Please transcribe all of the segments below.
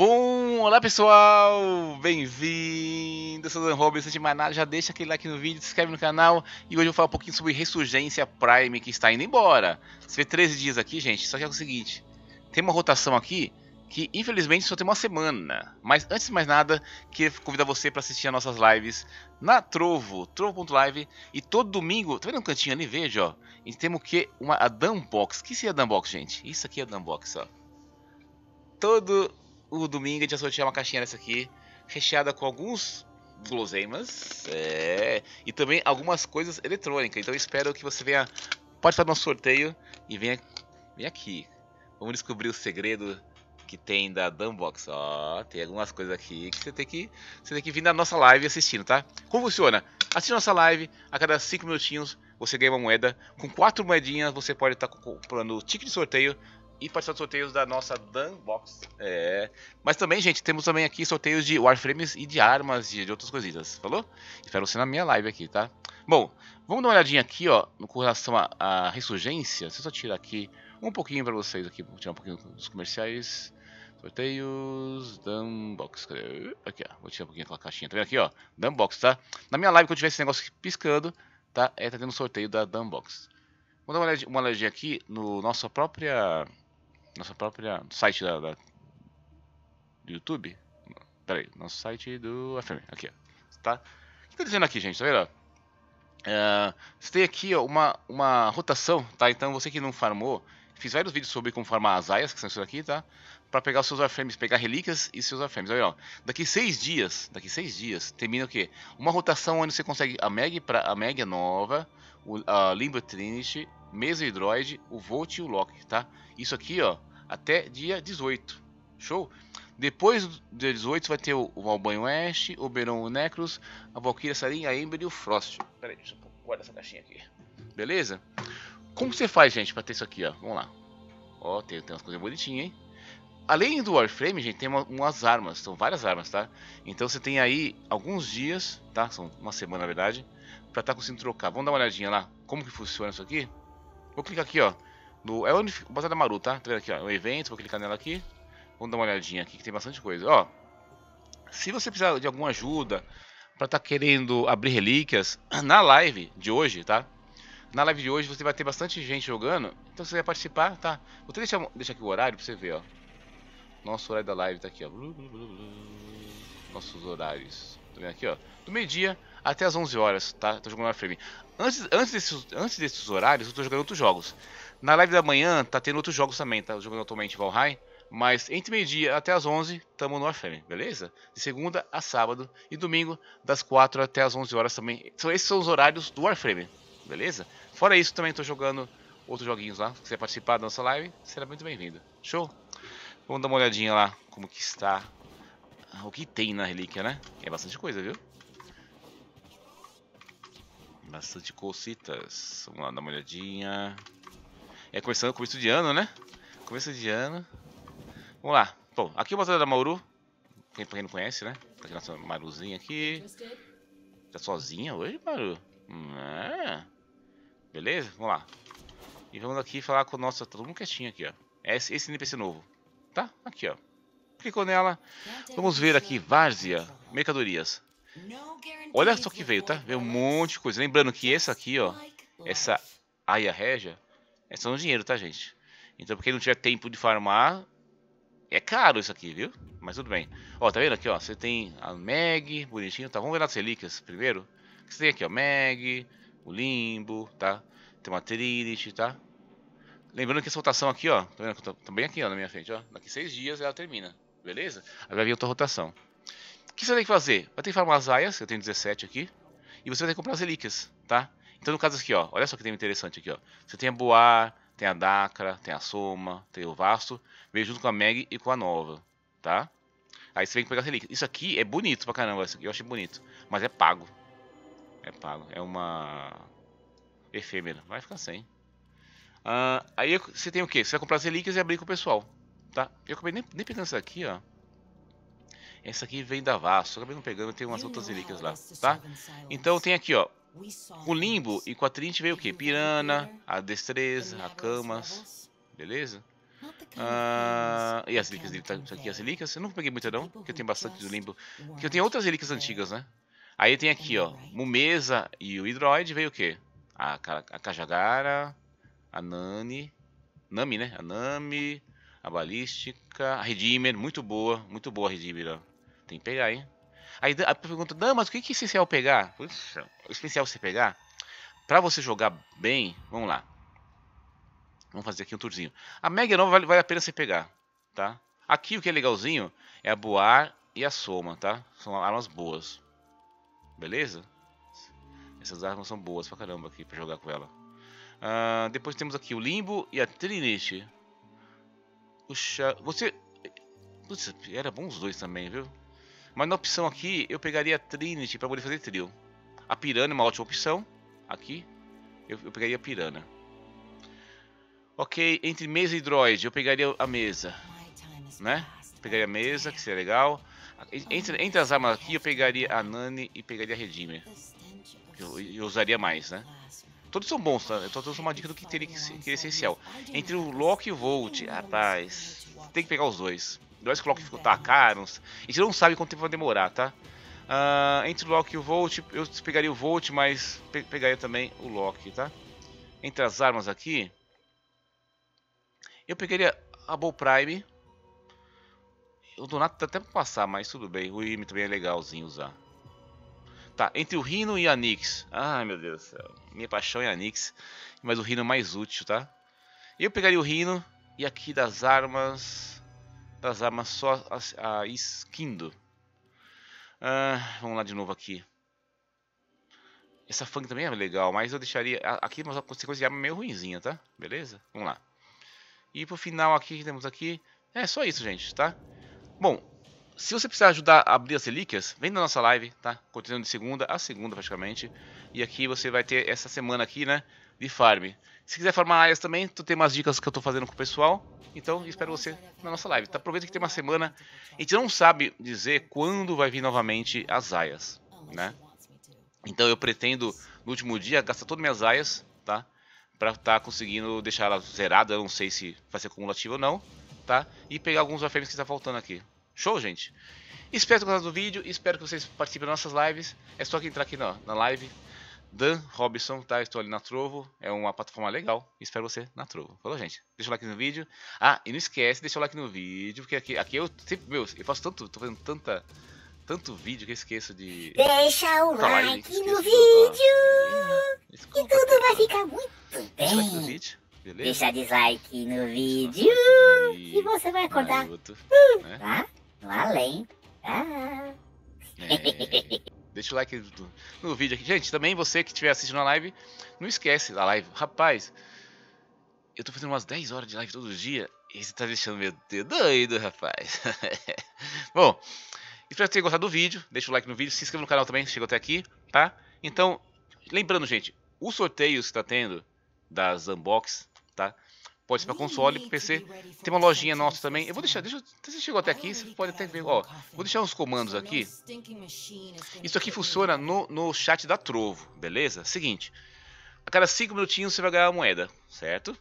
Bom, olá pessoal, bem-vindo, eu sou Dan Roberts, antes de mais nada já deixa aquele like no vídeo, se inscreve no canal e hoje eu vou falar um pouquinho sobre Ressurgência Prime que está indo embora. Você vê 13 dias aqui, gente, só que é o seguinte, tem uma rotação aqui que infelizmente só tem uma semana, mas antes de mais nada, queria convidar você para assistir as nossas lives na Trovo, trovo.live e todo domingo, tá vendo um cantinho ali veja, ó, gente temos o que? Uma a o que seria Dumbox, gente? Isso aqui é Dumbox, ó todo o domingo a gente vai sortear uma caixinha dessa aqui, recheada com alguns guloseimas é, e também algumas coisas eletrônicas. Então espero que você venha participar do nosso sorteio e venha, venha aqui. Vamos descobrir o segredo que tem da Dunbox. Ó, tem algumas coisas aqui que você tem que você tem que vir na nossa live assistindo, tá? Como funciona? Assiste nossa live, a cada 5 minutinhos você ganha uma moeda. Com quatro moedinhas você pode estar tá comprando o ticket de sorteio e participar dos sorteios da nossa Dunbox. Box. É. Mas também, gente, temos também aqui sorteios de Warframes e de armas e de outras coisinhas, falou? Espero você na minha live aqui, tá? Bom, vamos dar uma olhadinha aqui, ó, no com relação à ressurgência. Deixa eu só tirar aqui um pouquinho pra vocês aqui, vou tirar um pouquinho dos comerciais. Sorteios, Dunbox. cadê? Aqui, ó, vou tirar um pouquinho aquela caixinha, tá vendo aqui, ó, Dunbox, tá? Na minha live, quando tiver esse negócio aqui piscando, tá? É, tá tendo um sorteio da Dunbox. Vou dar uma olhadinha, uma olhadinha aqui no nossa própria nossa própria site da, da do YouTube. Peraí, nosso site do FM. Aqui, ó. Tá? O que tá dizendo aqui, gente? Tá vendo? Uh, você é, tem aqui ó, uma, uma rotação, tá? Então você que não farmou, fiz vários vídeos sobre como farmar as aias, que são isso aqui, tá? Pra pegar os seus warframes, pegar relíquias e seus warframes. Olha, ó, daqui seis dias, daqui seis dias, termina o quê? Uma rotação onde você consegue a Meg, pra, a Meg é nova, o, a Limbo Trinity, Mesa Hydroid, o Volt e o Lock, tá? Isso aqui, ó, até dia 18. Show? Depois do dia 18 vai ter o, o Malbanho Oeste, o Beirão o Necros, a Valkyria Sarin, a Ember e o Frost. Pera aí, deixa eu guardar essa caixinha aqui. Beleza? Como você faz, gente, pra ter isso aqui, ó? Vamos lá. Ó, tem, tem umas coisas bonitinhas, hein? Além do Warframe, gente, tem uma, umas armas, são várias armas, tá? Então você tem aí alguns dias, tá? São uma semana, na verdade, pra estar tá conseguindo trocar. Vamos dar uma olhadinha lá, como que funciona isso aqui? Vou clicar aqui, ó. No, é o Batalha Maru, tá? Tá vendo aqui, ó? O é evento, vou clicar nela aqui. Vamos dar uma olhadinha aqui que tem bastante coisa. Ó, se você precisar de alguma ajuda para estar tá querendo abrir relíquias, na live de hoje, tá? Na live de hoje você vai ter bastante gente jogando, então você vai participar, tá? Vou até deixar, deixar aqui o horário pra você ver, ó. Nosso horário da live tá aqui, ó. Nossos horários. Tá vendo aqui, ó? Do meio-dia até as 11 horas, tá? Tô jogando na frame. Antes, antes, desses, antes desses horários, eu tô jogando outros jogos. Na live da manhã tá tendo outros jogos também, tá jogando atualmente Valheim. Mas entre meio-dia até as 11, tamo no Warframe, beleza? De segunda a sábado e domingo, das 4 até as 11 horas também. Então, esses são os horários do Warframe, beleza? Fora isso, também estou jogando outros joguinhos lá. Se quiser participar da nossa live, será muito bem-vindo. Show? Vamos dar uma olhadinha lá, como que está... Ah, o que tem na relíquia, né? É bastante coisa, viu? Bastante cositas. Vamos lá, dar uma olhadinha... É começando começo de ano, né? Começo de ano. Vamos lá. Bom, aqui é o Batalha da Mauru. Pra quem não conhece, né? Tá aqui nossa Maruzinha aqui. Tá sozinha hoje, Maru? Ah, beleza? Vamos lá. E vamos aqui falar com o nosso... Tá todo mundo quietinho aqui, ó. É esse, esse NPC novo. Tá? Aqui, ó. Clicou nela. Vamos ver aqui. Várzea. Mercadorias. Olha só que veio, tá? Veio um monte de coisa. Lembrando que essa aqui, ó. Essa Aia Regia é só no dinheiro, tá, gente? Então, porque não tiver tempo de farmar, é caro isso aqui, viu? Mas tudo bem. Ó, tá vendo aqui, ó? Você tem a Meg, bonitinho, tá? Vamos ver as relíquias primeiro. Você tem aqui, ó, Meg, o Limbo, tá? Tem uma Trinity, tá? Lembrando que essa rotação aqui, ó, tá vendo? Tá, tá bem aqui, ó, na minha frente, ó. Daqui seis dias ela termina, beleza? Aí vai vir outra rotação. O que você tem que fazer? Vai ter que farmar as aias, eu tenho 17 aqui. E você vai ter que comprar as relíquias, tá? Então, no caso aqui, ó, olha só que tem interessante aqui, ó. Você tem a Boar, tem a Dacra, tem a Soma, tem o Vasto, veio junto com a Meg e com a Nova, tá? Aí você vem pegar as relíquias. Isso aqui é bonito pra caramba, eu achei bonito, mas é pago. É pago, é uma efêmera, vai ficar sem. Uh, aí você tem o que? Você vai comprar as relíquias e abrir com o pessoal, tá? Eu acabei nem, nem pegando essa aqui, ó. Essa aqui vem da Vasto. acabei não pegando, tem umas outras relíquias lá, tá? Então tem aqui, ó, com limbo e com a Trinity veio o quê? Pirana, a destreza, a camas, beleza? Ah, e as relíquias dele, tá aqui as relíquias. Eu não peguei muita não, porque eu tenho bastante do limbo. Porque eu tenho outras relíquias antigas, né? Aí tem aqui, ó, Mumesa e o Hidroid veio o quê? A, a Kajagara, a Nani, Nami, né? A Nami, a Balística, a Redeemer, muito boa, muito boa a Redeemer, ó. Tem que pegar, hein? Aí a pergunta, não, mas o que, que esse especial pegar? Puxa, o especial você pegar, para você jogar bem, vamos lá. Vamos fazer aqui um tourzinho. A Mega Nova vale, vale a pena você pegar, tá? Aqui o que é legalzinho é a Boar e a Soma, tá? São armas boas. Beleza? Essas armas são boas pra caramba aqui pra jogar com ela. Uh, depois temos aqui o Limbo e a Trinity. Puxa, você... Putz, era bom os dois também, viu? Mas na opção aqui, eu pegaria a Trinity para poder fazer trio. A Pirana é uma ótima opção. Aqui, eu, eu pegaria a Pirana. Ok, entre mesa e droid, eu pegaria a mesa. Né? Pegaria a mesa, que seria legal. Entre, entre as armas aqui, eu pegaria a Nani e pegaria a Redeemer. Eu, eu usaria mais, né? Todos são bons, tá? Eu tô dando uma dica do que teria que ser, que essencial. Entre o Loki e o Volt, rapaz, tem que pegar os dois. Dois clock caros A gente não sabe quanto tempo vai demorar, tá? Uh, entre o Loki e o Volt, eu pegaria o Volt, mas pe pegaria também o Loki, tá? Entre as armas aqui, eu pegaria a Bow Prime. O Donato tá até pra passar, mas tudo bem. O Imi também é legalzinho usar. Tá, entre o Rhino e a Nix. Ai, meu Deus do céu. Minha paixão é a Nix, mas o Rhino é mais útil, tá? Eu pegaria o Rhino e aqui das armas das armas só a, a esquindo. Ah, vamos lá de novo aqui. Essa fang também é legal, mas eu deixaria... Aqui uma consequência de arma meio ruinzinha, tá? Beleza? Vamos lá. E pro final aqui que temos aqui... É só isso, gente, tá? Bom, se você precisar ajudar a abrir as relíquias, vem na nossa live, tá? Continuando de segunda a segunda praticamente. E aqui você vai ter essa semana aqui, né? De farm. Se quiser farmar áreas também, tu tem umas dicas que eu tô fazendo com o pessoal. Então, espero você na nossa live. Tá? Aproveita que tem uma semana. A gente não sabe dizer quando vai vir novamente as aias, né? Então, eu pretendo, no último dia, gastar todas minhas aias, tá? Pra estar tá conseguindo deixar ela zerada. Eu não sei se vai ser cumulativa ou não, tá? E pegar alguns afemes que está faltando aqui. Show, gente? Espero que tenham gostado do vídeo, espero que vocês participem das nossas lives. É só entrar aqui na, na live Dan Robson, tá? Estou ali na Trovo, é uma plataforma legal. Espero você na Trovo. Falou, gente? Deixa o like no vídeo. Ah, e não esquece, deixa o like no vídeo, porque aqui, aqui eu sempre, meu, eu faço tanto, tô fazendo tanta tanto vídeo que eu esqueço de Deixa o like no vídeo. Ah, que tudo vai ficar muito bem. Deixa o like no vídeo. Beleza? Deixa dislike no vídeo. E você vai acordar. Hum, né? tá? no além. Ah. É, deixa o like no, no vídeo aqui. Gente, também você que estiver assistindo a live, não esquece da live. Rapaz, eu tô fazendo umas 10 horas de live todo dia e você tá deixando meu dedo doido, rapaz. Bom, espero que tenha gostado do vídeo. Deixa o like no vídeo, se inscreva no canal também, chegou até aqui, tá? Então, lembrando, gente, os sorteios que tá tendo das unbox, tá? Pode ser para console, para PC. Tem uma lojinha nossa também. Eu vou deixar, deixa, você chegou até aqui, você pode até ver, ó. Vou deixar uns comandos aqui. Isso aqui funciona no, no chat da Trovo, beleza? Seguinte, a cada 5 minutinhos você vai ganhar uma moeda, certo?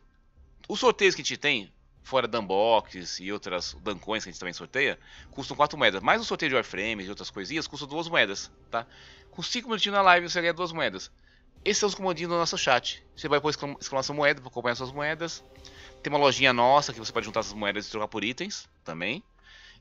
Os sorteios que a gente tem, fora Dunbox e outras dancoins que a gente também sorteia, custam 4 moedas. Mais um sorteio de Warframes e outras coisinhas custa 2 moedas, tá? Com 5 minutinhos na live você ganha 2 moedas. Esses são é os comandinhos do nosso chat. Você vai pôr exclamação moeda para acompanhar suas moedas. Tem uma lojinha nossa que você pode juntar suas moedas e trocar por itens também.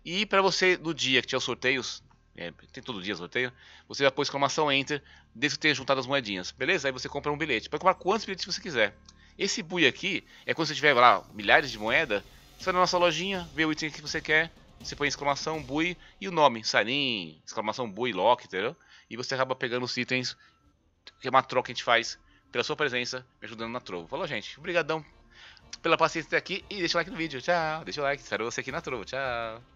E para você, no dia que tiver os sorteios, é, tem todo dia sorteio, você vai pôr exclamação enter, desde que tenha juntado as moedinhas, beleza? Aí você compra um bilhete. Pode comprar quantos bilhetes você quiser. Esse bui aqui é quando você tiver lá milhares de moeda, você vai na nossa lojinha, vê o item que você quer, você põe exclamação bui e o nome, sarin, exclamação bui, lock, entendeu? E você acaba pegando os itens que é uma troca que a gente faz pela sua presença, me ajudando na Trovo. Falou, gente. Obrigadão pela paciência até aqui e deixa o like no vídeo. Tchau. Deixa o like. Espero você aqui na Trovo. Tchau.